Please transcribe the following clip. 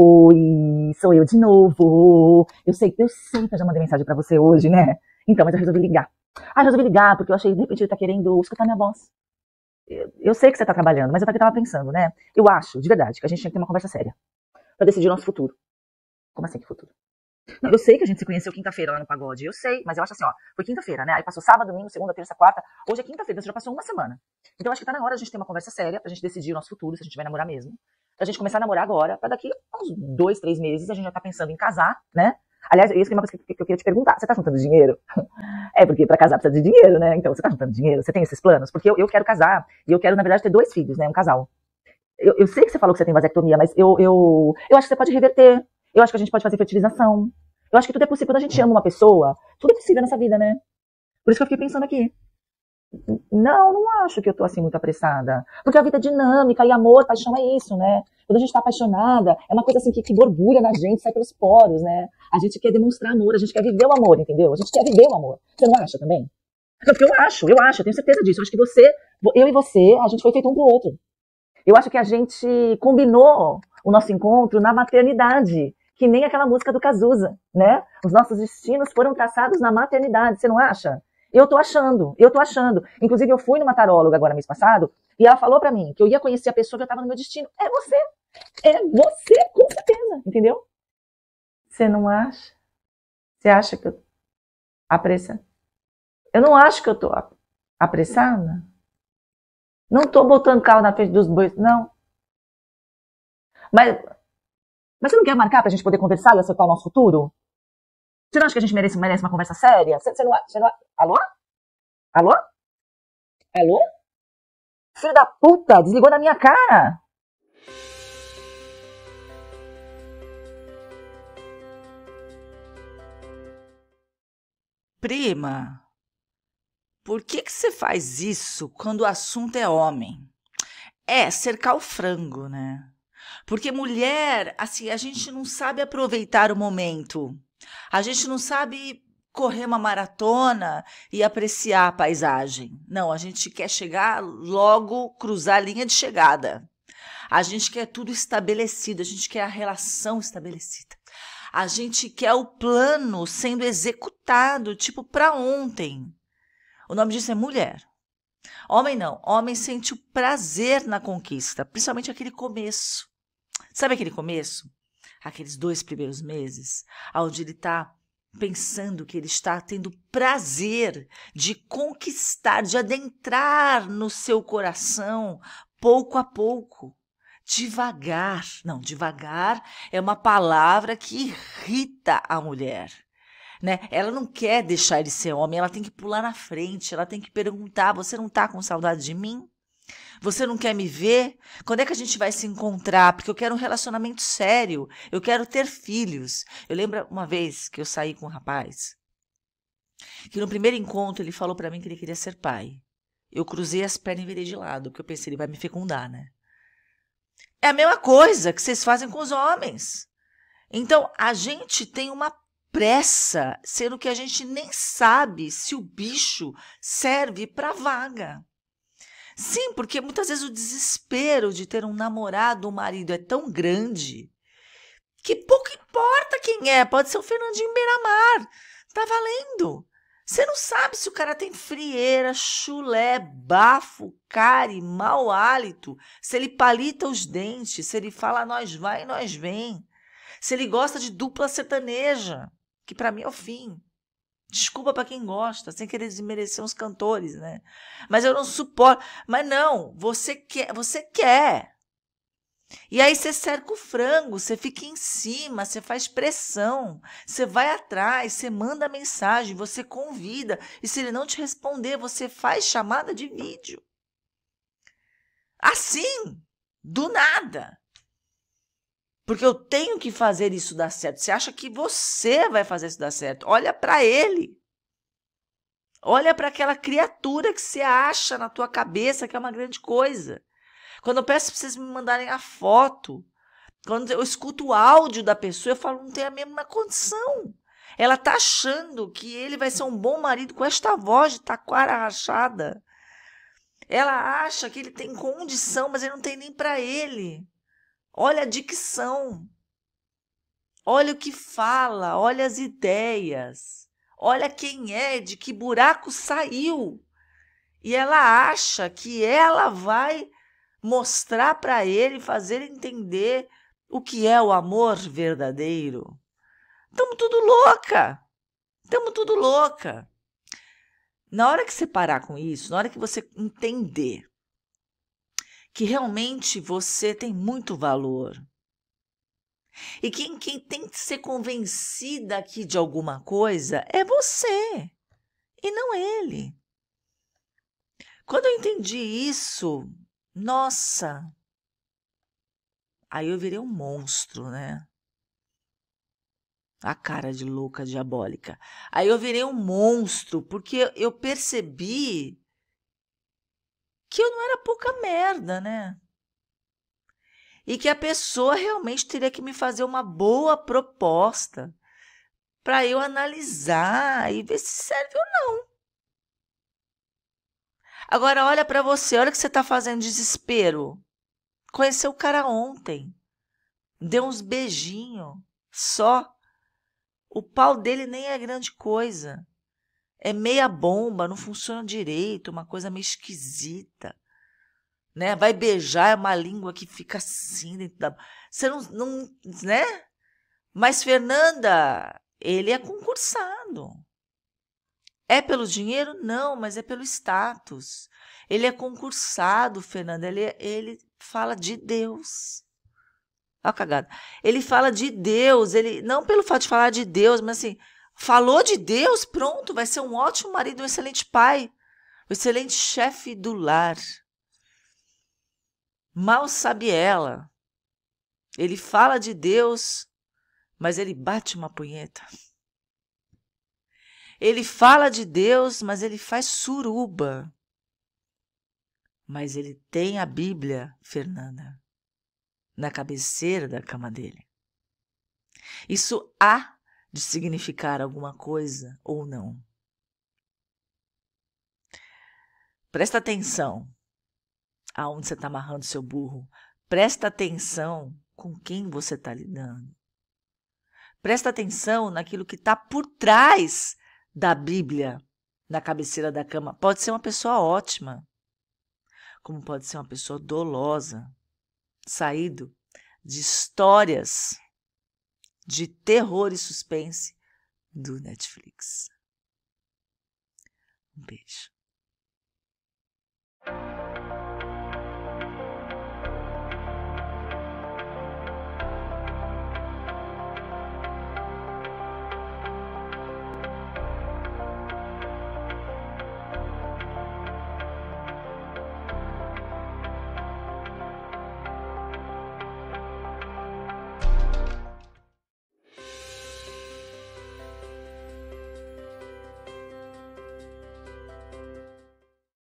Oi, sou eu de novo. Eu sei, eu sei que eu já mandei mensagem para você hoje, né? Então, mas eu resolvi ligar. Ah, resolvi ligar porque eu achei, de repente, ele tá querendo escutar minha voz. Eu, eu sei que você tá trabalhando, mas é eu tava pensando, né? Eu acho, de verdade, que a gente tinha que ter uma conversa séria para decidir o nosso futuro. Como assim que futuro? Não, eu sei que a gente se conheceu quinta-feira lá no pagode, eu sei, mas eu acho assim, ó, foi quinta-feira, né? Aí passou sábado, domingo, segunda, terça, quarta, hoje é quinta-feira, já passou uma semana. Então acho que tá na hora a gente ter uma conversa séria pra gente decidir o nosso futuro, se a gente vai namorar mesmo. Pra gente começar a namorar agora, pra daqui uns dois, três meses a gente já tá pensando em casar, né? Aliás, é isso é uma coisa que eu queria te perguntar. Você tá juntando dinheiro? É, porque para casar precisa de dinheiro, né? Então, você tá juntando dinheiro? Você tem esses planos? Porque eu, eu quero casar e eu quero, na verdade, ter dois filhos, né? Um casal. Eu, eu sei que você falou que você tem vasectomia, mas eu, eu, eu acho que você pode reverter eu acho que a gente pode fazer fertilização. Eu acho que tudo é possível. Quando a gente ama uma pessoa, tudo é possível nessa vida, né? Por isso que eu fiquei pensando aqui. Não, não acho que eu tô assim muito apressada. Porque a vida é dinâmica e amor, paixão é isso, né? Quando a gente tá apaixonada, é uma coisa assim que, que borbulha na gente, sai pelos poros, né? A gente quer demonstrar amor, a gente quer viver o amor, entendeu? A gente quer viver o amor. Você não acha também? Porque eu acho, eu acho, eu tenho certeza disso. Eu acho que você, eu e você, a gente foi feito um pro outro. Eu acho que a gente combinou o nosso encontro na maternidade que nem aquela música do Cazuza, né? Os nossos destinos foram traçados na maternidade, você não acha? Eu tô achando, eu tô achando. Inclusive, eu fui numa taróloga agora mês passado e ela falou para mim que eu ia conhecer a pessoa que eu tava no meu destino. É você! É você, com certeza, entendeu? Você não acha? Você acha que eu apressa? Eu não acho que eu tô apressada. Não tô botando carro na frente dos bois, não. Mas mas você não quer marcar pra gente poder conversar e acertar o nosso futuro? Você não acha que a gente merece, merece uma conversa séria? Você, você, não, você não. Alô? Alô? Alô? Filho da puta, desligou da minha cara! Prima, por que, que você faz isso quando o assunto é homem? É cercar o frango, né? Porque mulher, assim, a gente não sabe aproveitar o momento. A gente não sabe correr uma maratona e apreciar a paisagem. Não, a gente quer chegar logo, cruzar a linha de chegada. A gente quer tudo estabelecido, a gente quer a relação estabelecida. A gente quer o plano sendo executado, tipo, para ontem. O nome disso é mulher. Homem não. Homem sente o prazer na conquista, principalmente aquele começo. Sabe aquele começo? Aqueles dois primeiros meses, onde ele está pensando que ele está tendo prazer de conquistar, de adentrar no seu coração pouco a pouco. Devagar. Não, devagar é uma palavra que irrita a mulher. Né? Ela não quer deixar ele ser homem, ela tem que pular na frente, ela tem que perguntar: você não está com saudade de mim? Você não quer me ver? Quando é que a gente vai se encontrar? Porque eu quero um relacionamento sério. Eu quero ter filhos. Eu lembro uma vez que eu saí com um rapaz que no primeiro encontro ele falou para mim que ele queria ser pai. Eu cruzei as pernas e virei de lado, porque eu pensei, ele vai me fecundar, né? É a mesma coisa que vocês fazem com os homens. Então, a gente tem uma pressa, sendo que a gente nem sabe se o bicho serve para vaga. Sim, porque muitas vezes o desespero de ter um namorado ou um marido é tão grande que pouco importa quem é, pode ser o Fernandinho Beiramar. Tá valendo. Você não sabe se o cara tem frieira, chulé, bafo, care mau hálito, se ele palita os dentes, se ele fala nós vai e nós vem, se ele gosta de dupla sertaneja, que para mim é o fim, Desculpa para quem gosta, sem querer desmerecer uns cantores, né? Mas eu não suporto. Mas não, você quer, você quer. E aí você cerca o frango, você fica em cima, você faz pressão, você vai atrás, você manda mensagem, você convida, e se ele não te responder, você faz chamada de vídeo. Assim, do nada. Porque eu tenho que fazer isso dar certo. Você acha que você vai fazer isso dar certo? Olha para ele. Olha para aquela criatura que você acha na tua cabeça que é uma grande coisa. Quando eu peço para vocês me mandarem a foto, quando eu escuto o áudio da pessoa, eu falo, não tem a mesma condição. Ela tá achando que ele vai ser um bom marido com esta voz de taquara rachada. Ela acha que ele tem condição, mas ele não tem nem para ele. Olha a dicção. Olha o que fala, olha as ideias. Olha quem é, de que buraco saiu. E ela acha que ela vai mostrar para ele, fazer entender o que é o amor verdadeiro. Tamo tudo louca. Tamo tudo louca. Na hora que você parar com isso, na hora que você entender que realmente você tem muito valor. E quem, quem tem que ser convencida aqui de alguma coisa é você e não ele. Quando eu entendi isso, nossa, aí eu virei um monstro, né? A cara de louca diabólica. Aí eu virei um monstro, porque eu percebi que eu não era pouca merda, né? E que a pessoa realmente teria que me fazer uma boa proposta para eu analisar e ver se serve ou não. Agora olha para você, olha o que você está fazendo desespero. Conheceu o cara ontem. Deu uns beijinhos só. O pau dele nem é grande coisa é meia bomba, não funciona direito, é uma coisa meio esquisita. Né? Vai beijar, é uma língua que fica assim dentro da. Você não, não. né? Mas, Fernanda, ele é concursado. É pelo dinheiro? Não, mas é pelo status. Ele é concursado, Fernanda. Ele, é, ele fala de Deus. Olha a cagada. Ele fala de Deus. Ele, não pelo fato de falar de Deus, mas assim Falou de Deus, pronto, vai ser um ótimo marido, um excelente pai, um excelente chefe do lar. Mal sabe ela. Ele fala de Deus, mas ele bate uma punheta. Ele fala de Deus, mas ele faz suruba. Mas ele tem a Bíblia, Fernanda, na cabeceira da cama dele. Isso há de significar alguma coisa ou não. Presta atenção aonde você está amarrando seu burro. Presta atenção com quem você está lidando. Presta atenção naquilo que está por trás da Bíblia na cabeceira da cama. Pode ser uma pessoa ótima, como pode ser uma pessoa dolosa, saído de histórias de terror e suspense do Netflix. Um beijo.